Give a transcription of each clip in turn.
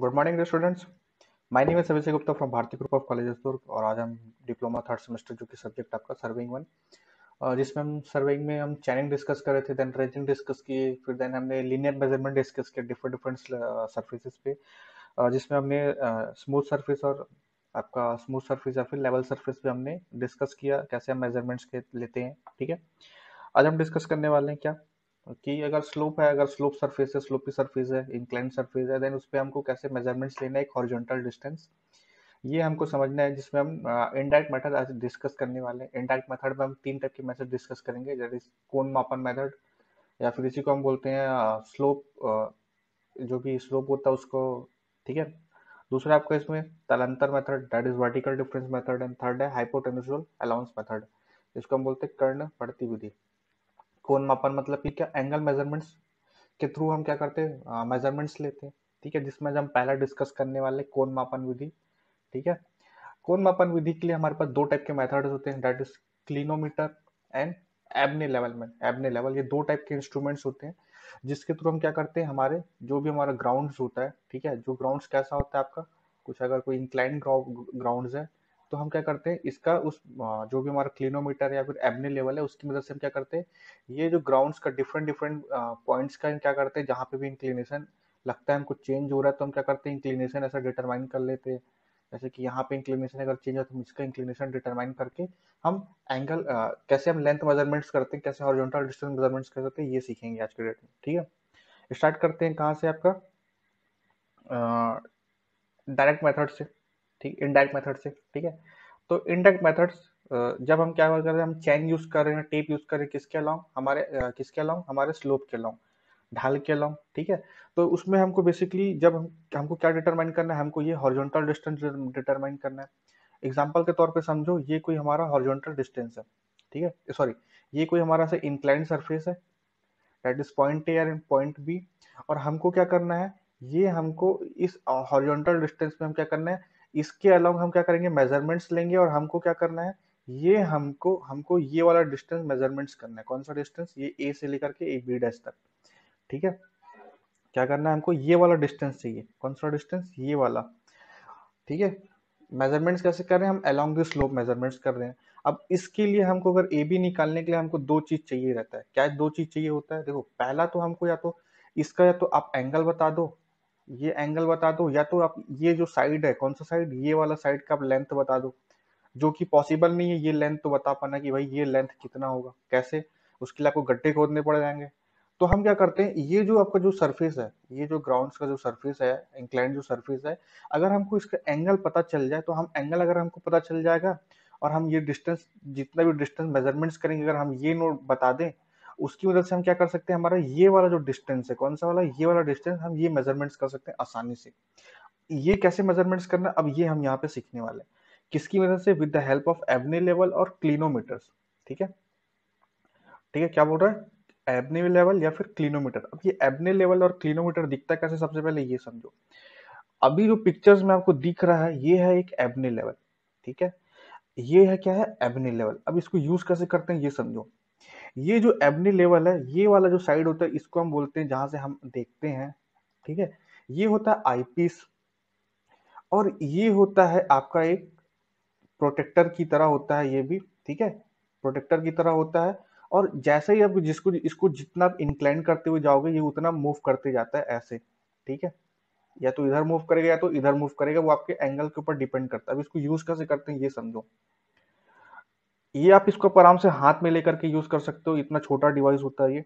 good morning dear students my name is Abhishek Gupta from Bharatiya group of college Durg और आज हम diploma third semester जो कि सब्जेक्ट आपका सर्विंग वन जिसमें हम सर्विंग में हम चैनिंग डिस्कस कर रहे थे देन रेजिंग डिस्कस की फिर देन हमने लीनियर मेजरमेंट डिस्कस किया डिफरेंट डिफरेंट सर्फेसिस पे जिसमें हमने स्मूथ सर्फेस और आपका स्मूथ सर्फेस या फिर लेवल सर्फेस पे हमने डिस्कस किया कैसे हम मेजरमेंट्स लेते हैं ठीक है आज हम डिस्कस करने वाले हैं क्या कि अगर स्लोप है अगर स्लोप सरफेस है स्लोपी सरफेस है इंक्लाइन सरफेस है देन उस पर हमको कैसे मेजरमेंट्स लेना है एक हॉरिजॉन्टल डिस्टेंस ये हमको समझना है जिसमें हम इनडायरेक्ट मेथड आज डिस्कस करने वाले हैं इनडायरेक्ट मेथड में हम तीन टाइप के मेथड डिस्कस करेंगे जैसे कोन मापन मेथड या फिर इसी को हम बोलते हैं स्लोप जो भी स्लोप होता है उसको ठीक है दूसरा आपका इसमें तलंतर method that is vertical difference method and third है हाइपोटेन्यूजल अलाउंस मेथड इसको हम बोलते हैं कर्ण पड़ती विधि कोण मापन मतलब कि क्या एंगल मेजरमेंट्स के थ्रू हम क्या करते हैं मेजरमेंट्स हाँ, लेते हैं ठीक है जिसमें हम पहला डिस्कस करने वाले कोण मापन विधि ठीक है कोण मापन विधि के लिए हमारे पास दो टाइप के मेथड्स होते हैं that is clinometer and Abney level में एबने लेवल ये दो टाइप के इंस्ट्रूमेंट्स होते हैं जिसके थ्रू हम क्या करते हैं हमारे जो भी हमारा ग्राउंड होता है ठीक है जो ग्राउंड कैसा होता है आपका कुछ अगर कोई इंक्लाइन ग्राउंड है तो हम क्या करते हैं इसका उस जो भी हमारा क्लिनोमीटर या फिर एबने लेवल है उसकी मदद से हम क्या करते हैं ये जो ग्राउंड्स का डिफरेंट डिफरेंट पॉइंट्स का क्या करते हैं जहाँ पे भी इंक्लिनेशन लगता है हमको चेंज हो रहा है तो हम क्या करते हैं इंक्लिनेशन ऐसा डिटरमाइन कर लेते हैं जैसे कि यहाँ पे इंक्लिनेशन अगर चेंज हो तो हम इसका इंक्लिनेशन डिटरमाइन करके हम एंगल कैसे हम लेंथ मेजरमेंट्स करते हैं कैसे हॉरिजॉन्टल डिस्टेंस मेजरमेंट्स कर सकते हैं ये सीखेंगे आज के डेट में ठीक है स्टार्ट करते हैं कहाँ से आपका डायरेक्ट मेथड से ठीक इनडायरेक्ट मेथड से ठीक है तो इनडायरेक्ट मेथड्स जब हम क्या कर रहे हैं हम चैन यूज कर रहे हैं टेप यूज कर रहे हैं किसके अलाउ हमारे किसके अलाउ हमारे स्लोप के अलाउ ढाल के अलाउ ठीक है तो उसमें हमको बेसिकली जब हम हमको क्या डिटरमाइन करना है हमको ये हॉर्जोंटल डिस्टेंस डिटरमाइन करना है एग्जाम्पल के तौर पर समझो ये कोई हमारा हॉर्जोंटल डिस्टेंस है ठीक है सॉरी ये कोई हमारा से इंक्लाइंड सरफेस है that is point A and point B और हमको क्या करना है ये हमको इस हॉरिजॉन्टल डिस्टेंस में हम क्या करना है इसके अलावा हम क्या करेंगे मेजरमेंट्स लेंगे और हमको क्या करना है ये हमको हमको ये वाला डिस्टेंस मेजरमेंट्स करना है कौन सा डिस्टेंस ये ए से लेकर के ए बी डैश तक ठीक है क्या करना है हमको ये वाला डिस्टेंस चाहिए कौन सा डिस्टेंस ये वाला ठीक है मेजरमेंट्स कैसे कर रहे हैं हम अलोंग द स्लोप मेजरमेंट्स कर रहे हैं अब इसके लिए हमको अगर ए बी निकालने के लिए हमको दो चीज चाहिए रहता है क्या दो चीज चाहिए होता है देखो पहला तो हमको या तो इसका या तो आप एंगल बता दो ये एंगल बता दो या तो आप ये जो साइड है कौन सा साइड ये वाला साइड का आप लेंथ बता दो जो कि पॉसिबल नहीं है ये लेंथ तो बता पाना कि भाई ये लेंथ कितना होगा कैसे उसके लिए आपको गड्ढे खोदने पड़ जाएंगे तो हम क्या करते हैं ये जो आपका जो सरफेस है ये जो ग्राउंड का जो सरफेस है इंक्लाइंड जो सरफेस है अगर हमको इसका एंगल पता चल जाए तो हम एंगल अगर हमको पता चल जाएगा और हम ये डिस्टेंस जितना भी डिस्टेंस मेजरमेंट्स करेंगे अगर हम ये नोट बता दें उसकी मदद से हम क्या कर सकते हैं हमारा ये वाला जो डिस्टेंस है कौन सा वाला ये वाला डिस्टेंस हम ये मेजरमेंट्स कर सकते हैं आसानी से ये कैसे मेजरमेंट्स करना अब ये हम यहाँ पे सीखने वाले हैं किसकी मदद से with the help of Abney level और क्लिनोमीटर्स ठीक है ठीक है क्या बोल रहा है एबनी लेवल या फिर क्लिनोमीटर अब ये एबनी लेवल और क्लिनोमीटर दिखता है कैसे सबसे पहले ये समझो अभी जो पिक्चर्स में आपको दिख रहा है ये है एक एबनी लेवल ठीक है ये है क्या है एबनी लेवल अब इसको यूज कैसे करते हैं ये समझो ये जो एबनी लेवल है ये वाला जो साइड होता है इसको हम बोलते हैं जहां से हम देखते हैं ठीक है ये होता है आईपीस और ये होता है आपका एक प्रोटेक्टर की तरह होता है ये भी ठीक है प्रोटेक्टर की तरह होता है और जैसे ही आप जिसको इसको जितना आप इंक्लाइन करते हुए जाओगे ये उतना मूव करते जाता है ऐसे ठीक है या तो इधर मूव करेगा या तो इधर मूव करेगा वो आपके एंगल के ऊपर डिपेंड करता है अब इसको यूज कैसे करते हैं ये समझो ये आप इसको आराम से हाथ में लेकर के यूज़ कर सकते हो इतना छोटा डिवाइस होता है ये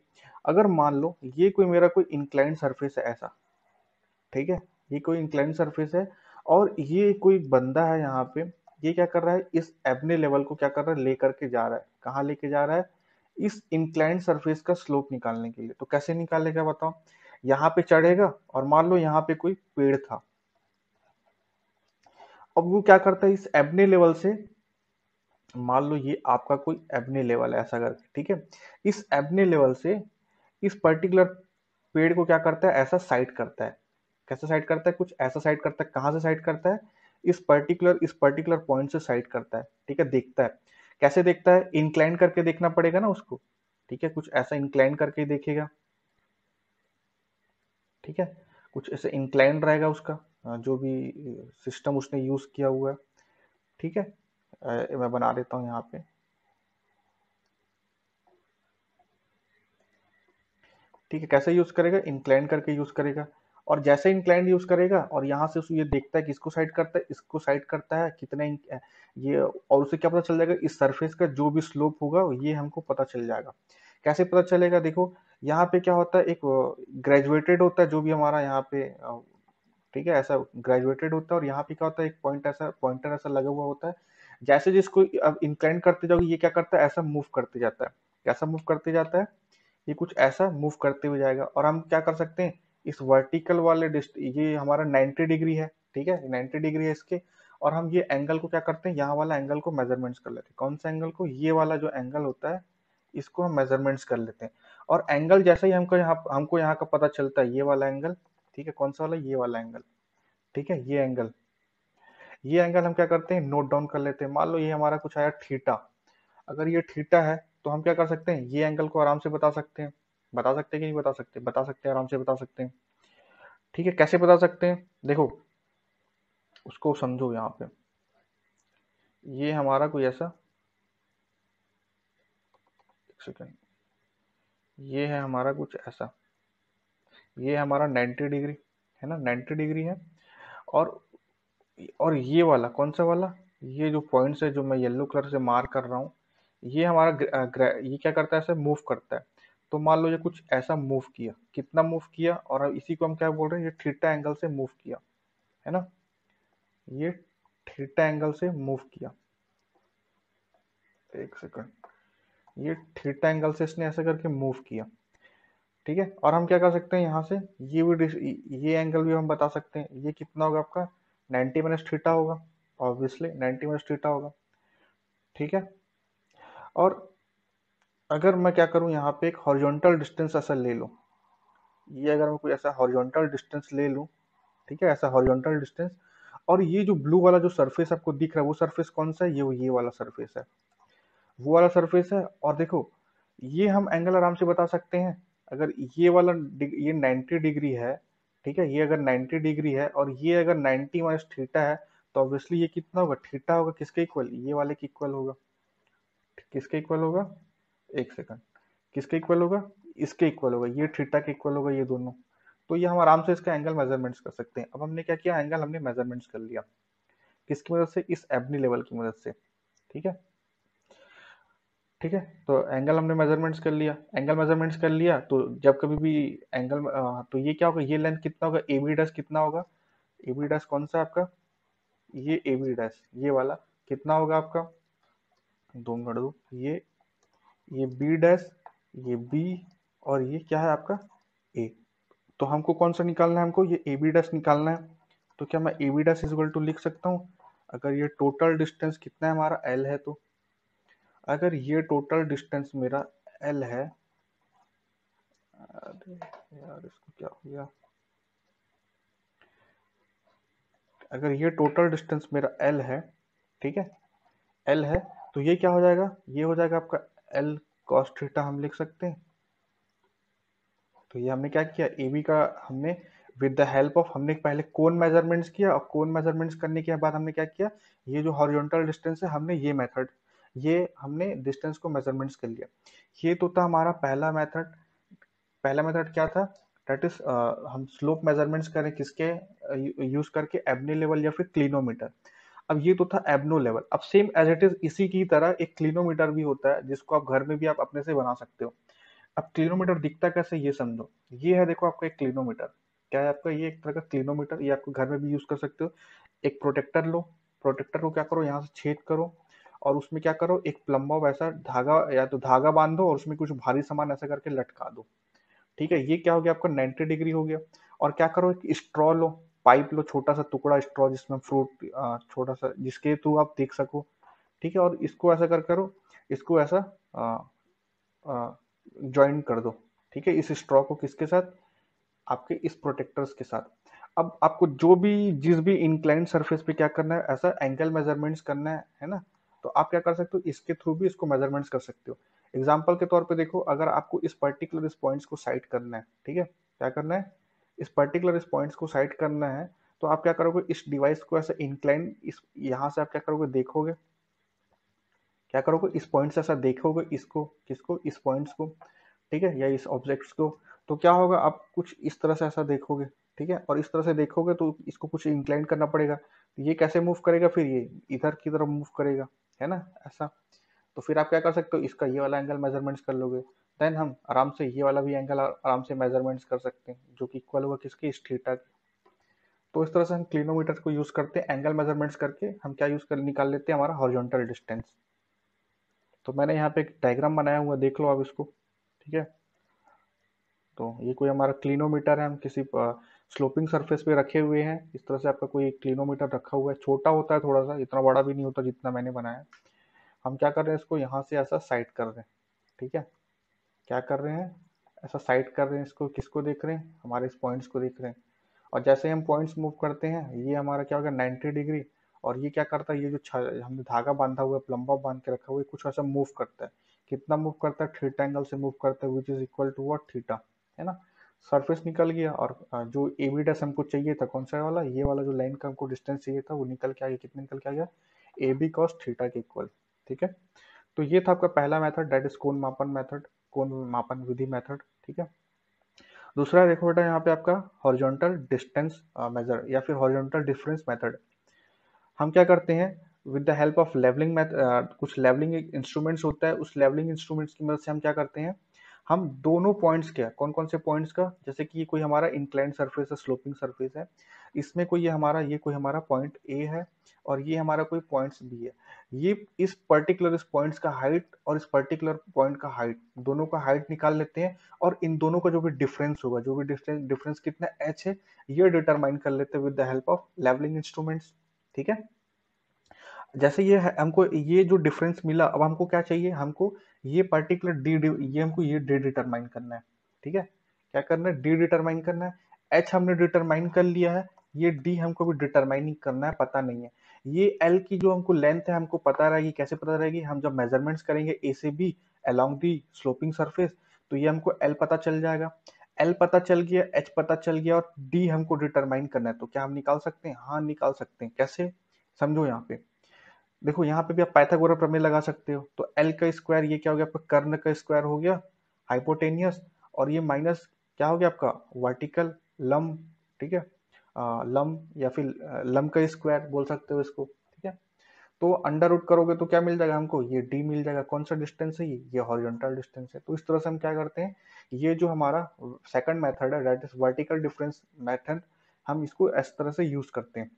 अगर मान लो ये कोई मेरा कोई इंक्लाइंट सरफेस है ऐसा ठीक है ये कोई इंक्लाइंट सरफेस है और ये कोई बंदा है यहाँ पे ये क्या कर रहा है इस एबने लेवल को क्या कर रहा है लेकर के जा रहा है कहाँ लेके जा रहा है इस इंक्लाइंट सरफेस का स्लोप निकालने के लिए तो कैसे निकालेगा बताओ यहाँ पे चढ़ेगा और मान लो यहाँ पे कोई पेड़ था अब वो क्या करता है इस एबने लेवल से मान लो ये आपका कोई एबने लेवल है ऐसा करके ठीक है इस एबने लेवल से इस पर्टिकुलर पेड़ को क्या करता है ऐसा साइड करता है कैसा साइड करता है कुछ ऐसा साइड करता है कहाँ से साइड करता है इस पर्टिकुलर इस पर्टिकुलर पॉइंट से साइड करता है ठीक है देखता है कैसे देखता है इंक्लाइन करके देखना पड़ेगा ना उसको ठीक है कुछ ऐसा इंक्लाइन करके देखेगा ठीक है कुछ ऐसे इंक्लाइन रहेगा उसका हाँ, जो भी सिस्टम उसने यूज किया हुआ है ठीक है मैं बना देता हूँ यहाँ पे ठीक है कैसे यूज करेगा इंक्लाइन करके यूज करेगा और जैसे इंक्लाइन यूज करेगा और यहाँ से ये देखता है कि इसको साइड करता है इसको साइड करता है कितने ये और उसे क्या पता चल जाएगा इस सरफेस का जो भी स्लोप होगा ये हमको पता चल जाएगा कैसे पता चलेगा देखो यहाँ पे क्या होता है एक ग्रेजुएटेड होता है जो भी हमारा यहाँ पे ठीक है ऐसा ग्रेजुएटेड होता है और यहाँ पे क्या होता है एक पॉइंट ऐसा पॉइंटर ऐसा लगा हुआ होता है जैसे जिसको अब इंक्लाइन करते जाओगे ये क्या करता है ऐसा मूव करते जाता है कैसा मूव करते जाता है ये कुछ ऐसा मूव करते हुए जाएगा और हम क्या कर सकते हैं इस वर्टिकल वाले ये हमारा 90 डिग्री है ठीक है 90 डिग्री है इसके और हम ये एंगल को क्या करते हैं यहाँ वाला एंगल को मेजरमेंट्स कर लेते हैं कौन सा एंगल को ये वाला जो एंगल होता है इसको हम मेजरमेंट्स कर लेते हैं और एंगल जैसे ही हमको यहाँ हमको यहाँ का पता चलता है ये वाला एंगल ठीक है कौन सा वाला ये वाला एंगल ठीक है ये एंगल ये एंगल हम क्या करते हैं नोट डाउन कर लेते हैं मान लो ये हमारा कुछ आया थीटा अगर ये थीटा है तो हम क्या कर सकते हैं ये एंगल को आराम से बता सकते हैं बता सकते हैं कि नहीं बता सकते बता सकते हैं आराम से बता सकते हैं ठीक है कैसे बता सकते हैं देखो उसको समझो यहाँ पे ये हमारा कोई ऐसा एक सेकेंड ये है हमारा कुछ ऐसा ये हमारा 90 डिग्री है ना 90 डिग्री है और और ये वाला कौन सा वाला ये जो पॉइंट्स है जो मैं येलो कलर से मार कर रहा हूँ ये हमारा ये क्या करता है ऐसे मूव करता है तो मान लो ये कुछ ऐसा मूव किया कितना मूव किया और अब इसी को हम क्या बोल रहे हैं ये थीटा एंगल से मूव किया है ना ये थीटा एंगल से मूव किया एक सेकंड ये थीटा एंगल से इसने ऐसा करके मूव किया ठीक है और हम क्या कर सकते हैं यहाँ से ये भी ये एंगल भी हम बता सकते हैं ये कितना होगा आपका नाइन्टी माइनस थीटा होगा ऑब्वियसली नाइन्टी माइनस थीटा होगा ठीक है और अगर मैं क्या करूं यहाँ पे एक हॉरिजॉन्टल डिस्टेंस ऐसा ले लूँ ये अगर मैं कोई ऐसा हॉरिजॉन्टल डिस्टेंस ले लूँ ठीक है ऐसा हॉरिजॉन्टल डिस्टेंस और ये जो ब्लू वाला जो सरफेस आपको दिख रहा है वो सरफेस कौन सा है ये ये वाला सरफेस है वो वाला सरफेस है और देखो ये हम एंगल आराम से बता सकते हैं अगर ये वाला ये 90 डिग्री है ठीक है ये अगर 90 डिग्री है और ये अगर 90 माइनस थीटा है तो ऑब्वियसली ये कितना होगा थीटा होगा किसके इक्वल ये वाले के इक्वल होगा किसके इक्वल होगा एक सेकंड किसके इक्वल होगा इसके इक्वल होगा ये थीटा के इक्वल होगा ये दोनों तो ये हम आराम से इसका एंगल मेजरमेंट्स कर सकते हैं अब हमने क्या किया एंगल हमने मेजरमेंट्स कर लिया किसकी मदद से इस एबनी लेवल की मदद से ठीक है ठीक है तो एंगल हमने मेजरमेंट्स कर लिया एंगल मेजरमेंट्स कर लिया तो जब कभी भी एंगल तो ये क्या होगा ये लेंथ कितना होगा ए बी डैश कितना होगा ए बी डैश कौन सा आपका ये ए बी डैश ये वाला कितना होगा आपका दो मिनट दो ये ये बी डैश ये बी और ये क्या है आपका ए तो हमको कौन सा निकालना है हमको ये ए बी डस निकालना है तो क्या मैं A B dash equal to लिख सकता हूँ अगर ये टोटल डिस्टेंस कितना है हमारा एल है तो अगर ये टोटल डिस्टेंस मेरा एल है अरे यार इसको क्या हो गया अगर ये टोटल डिस्टेंस मेरा एल है ठीक है एल है तो ये क्या हो जाएगा ये हो जाएगा आपका एल कॉस थीटा हम लिख सकते हैं तो ये हमने क्या किया ए बी का हमने विद द हेल्प ऑफ हमने पहले कोन मेजरमेंट्स किया और कोन मेजरमेंट्स करने के बाद हमने क्या किया ये जो हॉरिजॉन्टल डिस्टेंस है हमने ये मेथड ये हमने डिस्टेंस को मेजरमेंट्स कर लिया ये तो था हमारा पहला मेथड पहला मेथड क्या था डेट इज uh, हम स्लोप मेजरमेंट्स करें किसके यूज करके एबनो लेवल या फिर क्लिनोमीटर अब ये तो था एबनो लेवल अब सेम एज इट इज इसी की तरह एक क्लिनोमीटर भी होता है जिसको आप घर में भी आप अपने से बना सकते हो अब क्लिनोमीटर दिखता कैसे ये समझो ये है देखो आपका एक क्लिनोमीटर क्या है आपका ये एक तरह का क्लिनोमीटर ये आपको घर में भी यूज कर सकते हो एक प्रोटेक्टर लो प्रोटेक्टर को क्या करो यहाँ से छेद करो और उसमें क्या करो एक प्लम्बा वैसा धागा या तो धागा बांधो और उसमें कुछ भारी सामान ऐसा करके लटका दो ठीक है ये क्या हो गया आपका नाइन्टी डिग्री हो गया और क्या करो एक स्ट्रॉ लो पाइप लो छोटा सा टुकड़ा स्ट्रॉ जिसमें फ्रूट छोटा सा जिसके थ्रू आप देख सको ठीक है और इसको ऐसा कर करो इसको ऐसा ज्वाइन कर दो ठीक है इस स्ट्रॉ को किसके साथ आपके इस प्रोटेक्टर्स के साथ अब आपको जो भी जिस भी इंक्लाइन सरफेस पे क्या करना है ऐसा एंगल मेजरमेंट्स करना है है ना तो आप क्या कर सकते हो इसके थ्रू भी इसको मेजरमेंट्स कर सकते हो एग्जाम्पल के तौर पर देखो अगर आपको इस पर्टिकुलर इस पॉइंट्स को साइट करना है ठीक है क्या करना है इस पर्टिकुलर इस पॉइंट्स को साइट करना है तो आप क्या करोगे इस डिवाइस को ऐसा इंक्लाइन इस यहाँ से आप क्या करोगे देखोगे क्या करोगे इस पॉइंट से ऐसा देखोगे इसको किसको इस पॉइंट्स को ठीक है या इस ऑब्जेक्ट्स को तो क्या होगा आप कुछ इस तरह से ऐसा देखोगे ठीक है और इस तरह से देखोगे तो इसको कुछ इंक्लाइन करना पड़ेगा ये कैसे मूव करेगा फिर ये इधर की तरफ मूव करेगा है ना ऐसा तो फिर आप क्या कर सकते हो इसका ये वाला एंगल मेजरमेंट्स कर लोगे देन हम आराम से ये वाला भी एंगल आराम से मेजरमेंट्स कर सकते हैं जो कि इक्वल होगा किसके इस थीटा के तो इस तरह से हम क्लिनोमीटर को यूज़ करते हैं एंगल मेजरमेंट्स करके हम क्या यूज़ कर निकाल लेते हैं हमारा हॉरिजॉन्टल डिस्टेंस तो मैंने यहाँ पे एक डायग्राम बनाया हुआ देख लो आप इसको ठीक है तो ये कोई हमारा क्लिनोमीटर है हम किसी स्लोपिंग सरफेस पे रखे हुए हैं इस तरह से आपका कोई क्लिनोमीटर रखा हुआ है छोटा होता है थोड़ा सा इतना बड़ा भी नहीं होता जितना मैंने बनाया हम क्या कर रहे हैं इसको यहाँ से ऐसा साइड कर रहे हैं ठीक है क्या कर रहे हैं ऐसा साइड कर रहे हैं इसको किसको देख रहे हैं हमारे इस पॉइंट्स को देख रहे हैं और जैसे हम पॉइंट्स मूव करते हैं ये हमारा क्या हो गया नाइन्टी डिग्री और ये क्या करता है ये जो हमने धागा बांधा हुआ है प्लम्बा बांध के रखा हुआ है कुछ ऐसा मूव करता है कितना मूव करता है थीटा एंगल से मूव करता है which is equal to what theta है ना सरफेस निकल गया और जो ए बी डैश हमको चाहिए था कौन सा वाला ये वाला जो लाइन का हमको डिस्टेंस चाहिए था वो निकल के आ गया कितने निकल के आ गया ए बी कॉस थीटा के इक्वल ठीक है तो ये था आपका पहला मेथड डेट इज कोन मापन मेथड कोन मापन विधि मेथड ठीक है दूसरा देखो बेटा यहाँ पे आपका हॉरिजॉन्टल डिस्टेंस मेजर या फिर हॉरिजॉन्टल डिफरेंस मेथड हम क्या करते हैं with the help of levelling कुछ लेवलिंग इंस्ट्रूमेंट्स होता है उस लेवलिंग इंस्ट्रूमेंट्स की मदद से हम क्या करते हैं हम दोनों पॉइंट्स क्या कौन कौन से पॉइंट्स का जैसे कि ये कोई हमारा इंक्लाइन सरफेस है स्लोपिंग सरफेस है इसमें कोई ये हमारा ये कोई हमारा पॉइंट ए है और ये हमारा कोई पॉइंट्स बी है ये इस पर्टिकुलर इस पॉइंट्स का हाइट और इस पर्टिकुलर पॉइंट का हाइट दोनों का हाइट निकाल लेते हैं और इन दोनों का जो भी डिफरेंस होगा जो भी डिफरेंस डिफरेंस कितना एच है ये डिटरमाइन कर लेते हैं with the help of levelling instruments ठीक है जैसे ये हमको ये जो डिफरेंस मिला अब हमको क्या चाहिए हमको ये पर्टिकुलर डी ये हमको ये डी डिटरमाइन करना है ठीक है क्या करना है डी डिटरमाइन करना है एच हमने डिटरमाइन कर लिया है ये डी हमको भी डिटरमाइनिंग करना है पता नहीं है ये एल की जो हमको लेंथ है हमको पता रहेगी कैसे पता रहेगी हम जब मेजरमेंट्स करेंगे ए से B along the sloping surface तो ये हमको एल पता चल जाएगा एल पता चल गया एच पता चल गया और डी हमको डिटरमाइन करना है तो क्या हम निकाल सकते हैं हाँ निकाल सकते हैं कैसे समझो यहाँ पे देखो यहाँ पे भी आप पैथागोरा प्रमेय लगा सकते हो तो एल का स्क्वायर ये क्या हो गया आपका कर्ण का स्क्वायर हो गया हाइपोटेनियस और ये माइनस क्या हो गया आपका वर्टिकल लम ठीक है लम या फिर लम का स्क्वायर बोल सकते हो इसको ठीक है तो अंडर रूट करोगे तो क्या मिल जाएगा हमको ये डी मिल जाएगा कौन सा डिस्टेंस है ये ये हॉरिजॉन्टल डिस्टेंस है तो इस तरह से हम क्या करते हैं ये जो हमारा सेकंड मेथड है that is vertical difference method हम इसको इस तरह से यूज करते हैं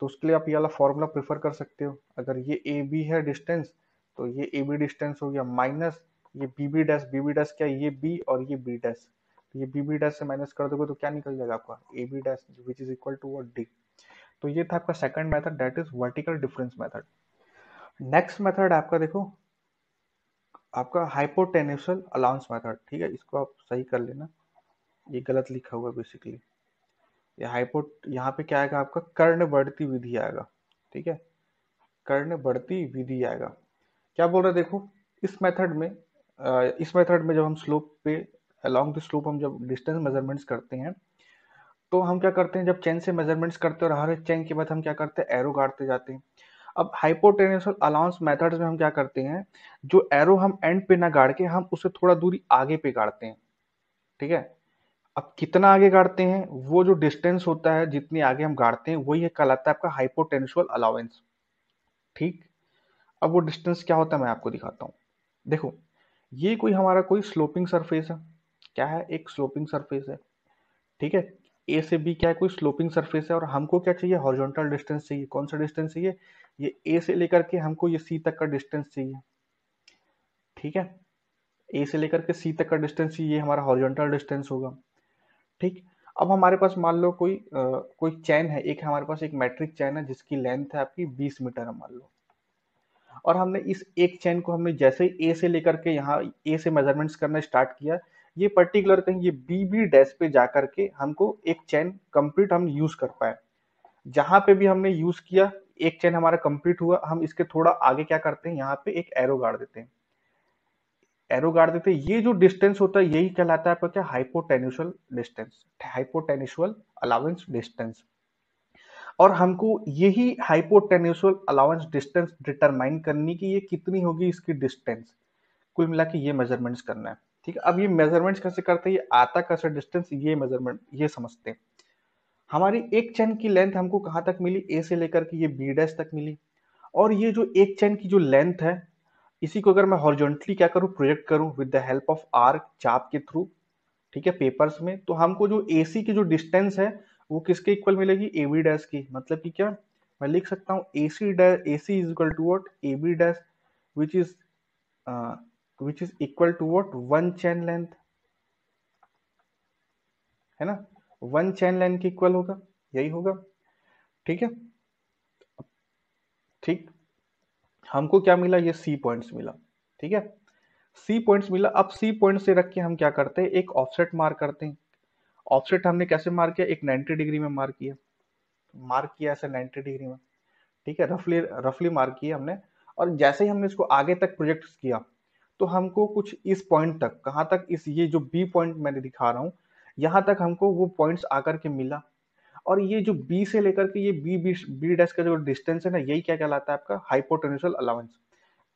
तो उसके लिए आप ये वाला फॉर्मूला प्रेफर कर सकते हो अगर ये ए बी है डिस्टेंस तो ये ए बी डिस्टेंस हो गया माइनस ये B B dash B B dash क्या ये बी और ये बी डैश तो ये बी बी डैश से माइनस कर दोगे तो क्या निकल जाएगा आपका A B dash which is equal to what D तो ये था आपका second method that is vertical difference method next method आपका देखो आपका हाइपोटेन्यूसल अलाउंस मेथड ठीक है इसको आप सही कर लेना ये गलत लिखा हुआ बेसिकली हाइपो यहाँ पे क्या आएगा आपका कर्ण बढ़ती विधि आएगा ठीक है कर्ण बढ़ती विधि आएगा क्या बोल रहे देखो इस मेथड में इस मेथड में जब हम स्लोप पे अलॉन्ग द स्लोप हम जब डिस्टेंस मेजरमेंट्स करते हैं तो हम क्या करते हैं जब चेन से मेजरमेंट्स करते हैं और हर चैन चेन के बाद हम क्या करते हैं एरो गाड़ते जाते हैं अब और अलाउंस मेथड्स में हम क्या करते हैं जो एरो हम एंड पे ना गाड़ के हम उसे थोड़ा दूरी आगे पे गाड़ते हैं ठीक है अब कितना आगे गाड़ते हैं वो जो डिस्टेंस होता है जितनी आगे हम गाड़ते हैं वही कहलाता है आपका हाइपोटेंशियल अलाउेंस ठीक अब वो डिस्टेंस क्या होता है मैं आपको दिखाता हूँ देखो ये कोई हमारा कोई स्लोपिंग सरफेस है क्या है एक स्लोपिंग सरफेस है ठीक है ए से बी क्या है कोई स्लोपिंग सरफेस है और हमको क्या चाहिए हॉर्जोंटल डिस्टेंस चाहिए कौन सा डिस्टेंस चाहिए ये ए से लेकर के हमको ये सी तक का डिस्टेंस चाहिए ठीक है ए से लेकर के सी तक का डिस्टेंस ये हमारा हॉर्जोंटल डिस्टेंस होगा ठीक अब हमारे पास मान लो कोई आ, कोई चैन है एक हमारे पास एक मैट्रिक चैन है जिसकी लेंथ है आपकी 20 मीटर है मान लो और हमने इस एक चैन को हमने जैसे ही ए से लेकर के यहाँ ए से मेजरमेंट्स करना स्टार्ट किया ये पर्टिकुलर कहीं ये बी बी डैश पे जा करके हमको एक चैन कंप्लीट हम यूज कर पाए जहां पे भी हमने यूज किया एक चैन हमारा कंप्लीट हुआ हम इसके थोड़ा आगे क्या करते हैं यहाँ पे एक एरो गाड़ देते हैं एरो गाड़ देते हैं ये जो डिस्टेंस होता है यही कहलाता है आपका क्या hypotenusal distance hypotenusal allowance distance और हमको यही हाइपोटेनिशल अलावेंस डिस्टेंस डिटरमाइन करनी कि ये कितनी होगी इसकी डिस्टेंस कुल मिला के ये मेजरमेंट्स करना है ठीक है अब ये मेजरमेंट्स कैसे करते हैं ये आता कैसे डिस्टेंस ये मेजरमेंट ये समझते हैं हमारी एक चैन की लेंथ हमको कहाँ तक मिली ए से लेकर के ये बी डैश तक मिली और ये जो एक चैन की जो लेंथ है इसी को अगर मैं हॉरिजॉन्टली क्या करूँ प्रोजेक्ट करूँ with the help of arc चाप के थ्रू ठीक है पेपर्स में तो हमको जो ए की जो डिस्टेंस है वो किसके इक्वल मिलेगी ए बी डैश की मतलब कि क्या मैं लिख सकता हूँ A C dash A C is equal to what A B dash which is which is equal to what one chain length है ना वन चैन लेंथ के इक्वल होगा यही होगा ठीक है ठीक हमको क्या मिला ये सी पॉइंट्स मिला ठीक है सी पॉइंट्स मिला अब सी पॉइंट से रख के हम क्या करते हैं एक ऑफसेट मार्क करते हैं ऑफसेट हमने कैसे मार्क किया एक 90 डिग्री में मार्क किया मार्क किया ऐसे 90 डिग्री में ठीक है रफली रफली मार्क किया हमने और जैसे ही हमने इसको आगे तक प्रोजेक्ट किया तो हमको कुछ इस पॉइंट तक कहाँ तक इस ये जो बी पॉइंट मैंने दिखा रहा हूँ यहाँ तक हमको वो पॉइंट्स आकर के मिला और ये जो बी से लेकर के ये बी बी बी डैश का जो डिस्टेंस है ना यही क्या कहलाता है आपका हाइपोटेंशियल अलाउंस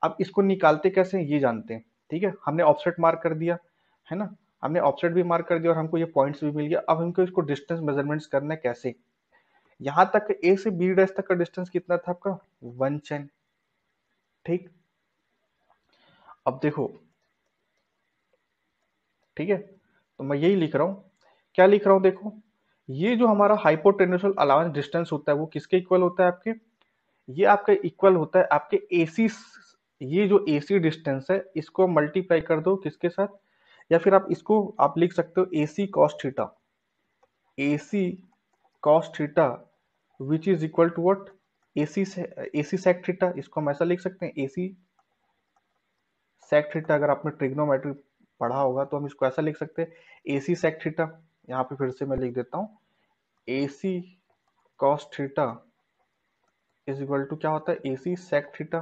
अब इसको निकालते कैसे ये जानते हैं ठीक है हमने ऑफसेट मार्क कर दिया है ना हमने ऑफसेट भी मार्क कर दिया और हमको ये पॉइंट्स भी मिल गया अब हमको इसको डिस्टेंस मेजरमेंट्स करना है कैसे यहाँ तक ए से बी डैश तक का डिस्टेंस कितना था आपका वन चैन ठीक अब देखो ठीक है तो मैं यही लिख रहा हूं क्या लिख रहा हूं देखो ये जो हमारा हाइपोटेन्यूशल अलावेंस डिस्टेंस होता है वो किसके इक्वल होता है आपके ये आपका इक्वल होता है आपके एसी ये जो एसी डिस्टेंस है इसको मल्टीप्लाई कर दो किसके साथ या फिर आप इसको आप लिख सकते हो A C cos theta A C theta which is equal to what A C A sec theta इसको हम ऐसा लिख सकते हैं ए सी सेक थीटा अगर आपने ट्रिग्नोमेट्री पढ़ा होगा तो हम इसको ऐसा लिख सकते हैं ए सी सेक थीटा यहाँ पे फिर से मैं लिख देता हूँ A C cos theta is equal to क्या होता है ए सी सेक थीटा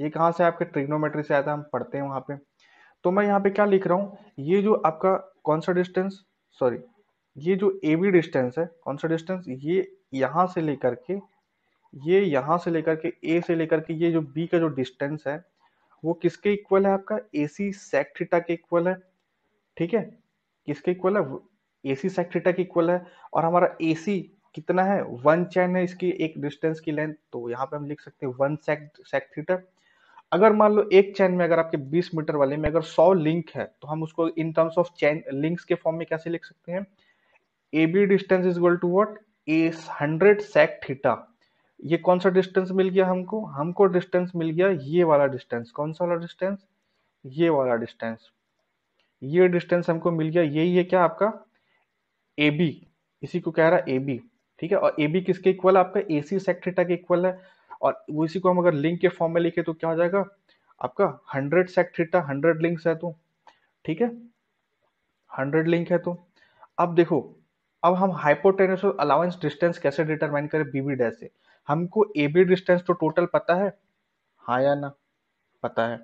ये कहाँ से आपके ट्रिग्नोमेट्री से आया था हम पढ़ते हैं वहाँ पे तो मैं यहाँ पे क्या लिख रहा हूँ ये जो आपका कौन सा डिस्टेंस सॉरी ये जो ए बी डिस्टेंस है कौन सा डिस्टेंस ये यहाँ से लेकर के ये यहाँ से लेकर के ए से लेकर के ये जो बी का जो डिस्टेंस है वो किसके इक्वल है आपका ए सी सेक थीटा के इक्वल है ठीक है किसके इक्वल है एसी साइड थीटा के इक्वल है और हमारा एसी कितना है वन चैन है इसकी एक डिस्टेंस की लेंथ तो यहाँ पे हम लिख सकते हैं वन सेक सेक थीटा अगर मान लो एक चैन में अगर आपके 20 मीटर वाले में अगर 100 लिंक है तो हम उसको in terms of chain links के फॉर्म में कैसे लिख सकते हैं A B distance is equal to what A hundred sec theta ये कौन सा डिस्टेंस मिल गया हमको हमको डिस्टेंस मिल गया ये वाला डिस्टेंस कौन सा वाला डिस्टेंस ये वाला डिस्टेंस ये डिस्टेंस हमको मिल गया यही है क्या आपका ए बी इसी को कह रहा है ए बी ठीक है और ए बी किसके इक्वल है आपका ए सी सेक्ट थीटा के इक्वल है और वो इसी को हम अगर लिंक के फॉर्म में लिखे तो क्या हो जाएगा आपका hundred sec theta hundred links है तो ठीक है हंड्रेड लिंक है तो अब देखो अब हम हाइपोटेनस और अलाउंस डिस्टेंस कैसे डिटरमाइन करें बीबी डैश से हमको ए बी डिस्टेंस तो टोटल पता है हाँ या ना पता है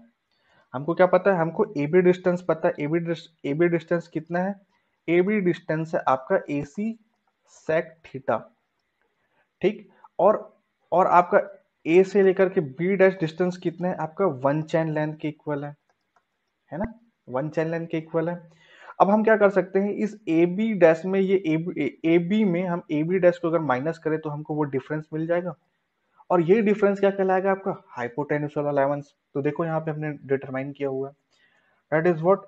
हमको क्या पता है हमको ए बी डिस्टेंस पता है A B A B distance कितना है ए बी डिस्टेंस है आपका ए सी सेक थीटा ठीक और और आपका ए से लेकर के बी डैश डिस्टेंस कितने है आपका वन चैन लेंथ के इक्वल है है ना वन चैन लेंथ के इक्वल है अब हम क्या कर सकते हैं इस ए बी डैश में ये ए बी में हम ए बी डैश को अगर माइनस करें तो हमको वो डिफरेंस मिल जाएगा और ये डिफरेंस क्या कहलाएगा आपका हाइपोटेन्यूस वाला तो देखो यहाँ पे हमने डिटरमाइन किया हुआ है that is what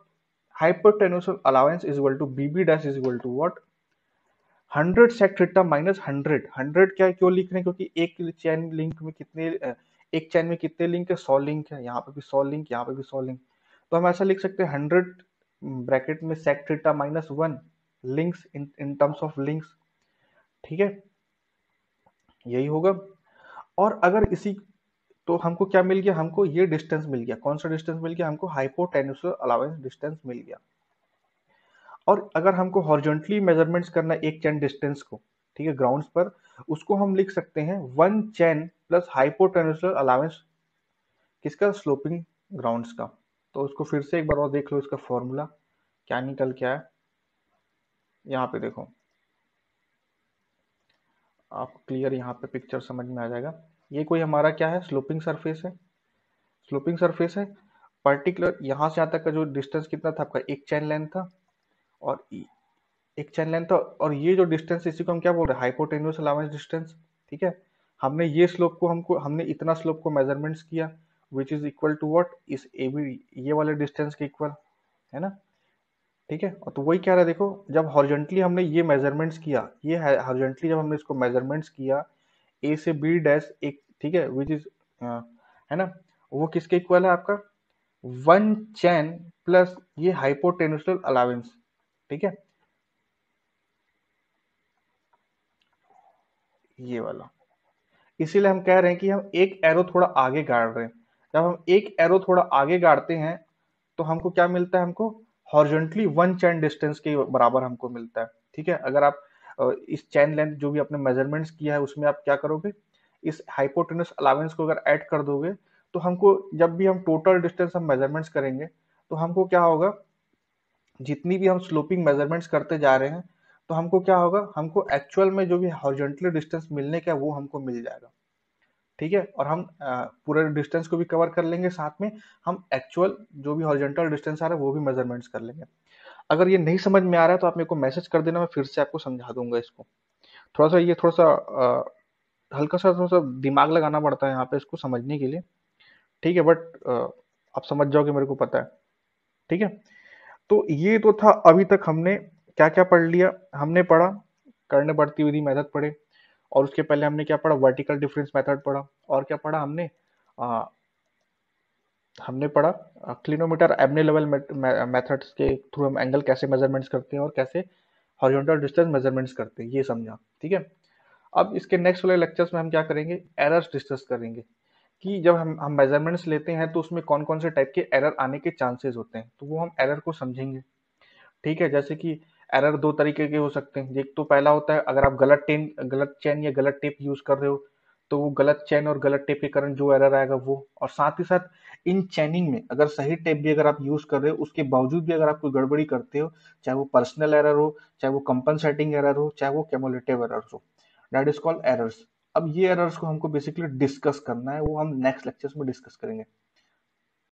hypertension allowance is equal to bb dash is equal to what 100 sec theta minus 100 100 क्या क्यों लिख रहे हैं क्योंकि एक चैन लिंक में कितने एक चैन में कितने लिंक है 100 लिंक है यहाँ पे भी 100 लिंक यहाँ पे भी 100 लिंक तो हम ऐसा लिख सकते हैं 100 ब्रैकेट में sec theta minus one links in in terms of links ठीक है यही होगा और अगर इसी तो हमको क्या मिल गया हमको ये डिस्टेंस मिल गया कौन सा डिस्टेंस मिल गया हमको हाइपोटेन्यूसर अलावेंस डिस्टेंस मिल गया और अगर हमको हॉर्जेंटली मेजरमेंट्स करना एक चैन डिस्टेंस को ठीक है ग्राउंड्स पर उसको हम लिख सकते हैं one chain plus hypotenusal allowance किसका स्लोपिंग ग्राउंड्स का तो उसको फिर से एक बार और देख लो इसका फॉर्मूला क्या निकल क्या है यहाँ पे देखो आप क्लियर यहाँ पे पिक्चर समझ में आ जाएगा ये कोई हमारा क्या है स्लोपिंग सरफेस है स्लोपिंग सरफेस है पर्टिकुलर यहाँ से यहाँ तक का जो डिस्टेंस कितना था आपका एक चैन लेंथ था और एक चैन लेंथ था और ये जो डिस्टेंस इसी को हम क्या बोल रहे हैं हाइपोटेनियस अलावेंस डिस्टेंस ठीक है हमने ये स्लोप को हमको हमने इतना स्लोप को मेजरमेंट्स किया which is equal to what इस ए बी ये वाले डिस्टेंस के इक्वल है ना ठीक है तो वही क्या रहा है देखो जब हॉर्जेंटली हमने ये मेजरमेंट्स किया ये हॉर्जेंटली जब हमने इसको मेजरमेंट्स किया ए से बी डैश एक ठीक है विच इज uh, है ना वो किसके इक्वल है आपका वन चैन प्लस ये हाइपोटेनुसल अलावेंस ठीक है ये वाला इसीलिए हम कह रहे हैं कि हम एक एरो थोड़ा आगे गाड़ रहे हैं जब हम एक एरो थोड़ा आगे गाड़ते हैं तो हमको क्या मिलता है हमको हॉर्जेंटली वन चैन डिस्टेंस के बराबर हमको मिलता है ठीक है अगर आप uh, इस चैन लेंथ जो भी आपने मेजरमेंट्स किया है उसमें आप क्या करोगे इस हाइपोटेनस अलावेंस को अगर ऐड कर दोगे तो हमको जब भी हम टोटल डिस्टेंस हम मेजरमेंट्स करेंगे तो हमको क्या होगा जितनी भी हम स्लोपिंग मेजरमेंट्स करते जा रहे हैं तो हमको क्या होगा हमको एक्चुअल में जो भी हॉर्जेंटली डिस्टेंस मिलने का वो हमको मिल जाएगा ठीक है और हम पूरे डिस्टेंस को भी कवर कर लेंगे साथ में हम एक्चुअल जो भी हॉर्जेंटल डिस्टेंस आ रहा है वो भी मेजरमेंट्स कर लेंगे अगर ये नहीं समझ में आ रहा है तो आप मेरे को मैसेज कर देना मैं फिर से आपको समझा दूंगा इसको थोड़ा सा ये थोड़ा सा हल्का सा थोड़ा सा दिमाग लगाना पड़ता है यहाँ पे इसको समझने के लिए ठीक है बट आप समझ जाओगे मेरे को पता है ठीक है तो ये तो था अभी तक हमने क्या क्या पढ़ लिया हमने पढ़ा करने पड़ती विधि मेथड पढ़े और उसके पहले हमने क्या पढ़ा वर्टिकल डिफरेंस मेथड पढ़ा और क्या पढ़ा हमने आ, हमने पढ़ा क्लिनोमीटर एबने लेवल मेथड्स के थ्रू हम एंगल कैसे मेजरमेंट्स करते हैं और कैसे हॉरिजॉन्टल डिस्टेंस मेजरमेंट्स करते हैं ये समझा ठीक है अब इसके नेक्स्ट वाले लेक्चर्स में हम क्या करेंगे एरर्स डिस्कस करेंगे कि जब हम हम मेजरमेंट्स लेते हैं तो उसमें कौन कौन से टाइप के एरर आने के चांसेस होते हैं तो वो हम एरर को समझेंगे ठीक है जैसे कि एरर दो तरीके के हो सकते हैं एक तो पहला होता है अगर आप गलत टेन गलत चैन या गलत टेप यूज़ कर रहे हो तो वो गलत चैन और गलत टेप के कारण जो एरर आएगा वो और साथ ही साथ इन चैनिंग में अगर सही टेप भी अगर आप यूज़ कर रहे हो उसके बावजूद भी अगर आप कोई गड़बड़ी करते हो चाहे वो पर्सनल एरर हो चाहे वो कंपनसेटिंग एरर हो चाहे वो कैमोलेटिव एरर हो दैट इज कॉल्ड एरर्स अब ये एरर्स को हमको बेसिकली डिस्कस करना है वो हम नेक्स्ट लेक्चर्स में डिस्कस करेंगे